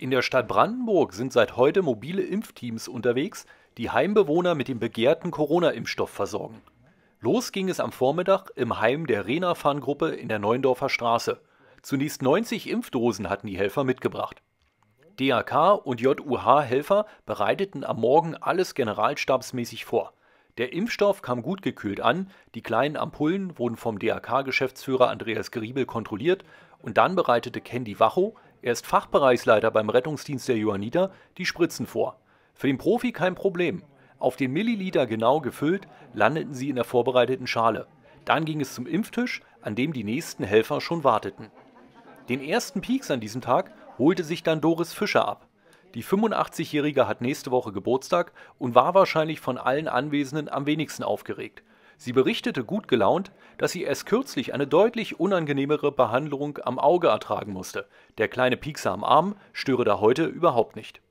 In der Stadt Brandenburg sind seit heute mobile Impfteams unterwegs, die Heimbewohner mit dem begehrten Corona-Impfstoff versorgen. Los ging es am Vormittag im Heim der Rena-Fahngruppe in der Neuendorfer Straße. Zunächst 90 Impfdosen hatten die Helfer mitgebracht. DAK und JUH-Helfer bereiteten am Morgen alles generalstabsmäßig vor. Der Impfstoff kam gut gekühlt an, die kleinen Ampullen wurden vom DAK-Geschäftsführer Andreas Griebel kontrolliert und dann bereitete Candy Wacho, er ist Fachbereichsleiter beim Rettungsdienst der Johanniter, die spritzen vor. Für den Profi kein Problem. Auf den Milliliter genau gefüllt, landeten sie in der vorbereiteten Schale. Dann ging es zum Impftisch, an dem die nächsten Helfer schon warteten. Den ersten Pieks an diesem Tag holte sich dann Doris Fischer ab. Die 85-Jährige hat nächste Woche Geburtstag und war wahrscheinlich von allen Anwesenden am wenigsten aufgeregt. Sie berichtete gut gelaunt, dass sie erst kürzlich eine deutlich unangenehmere Behandlung am Auge ertragen musste. Der kleine Piekser am Arm störe da heute überhaupt nicht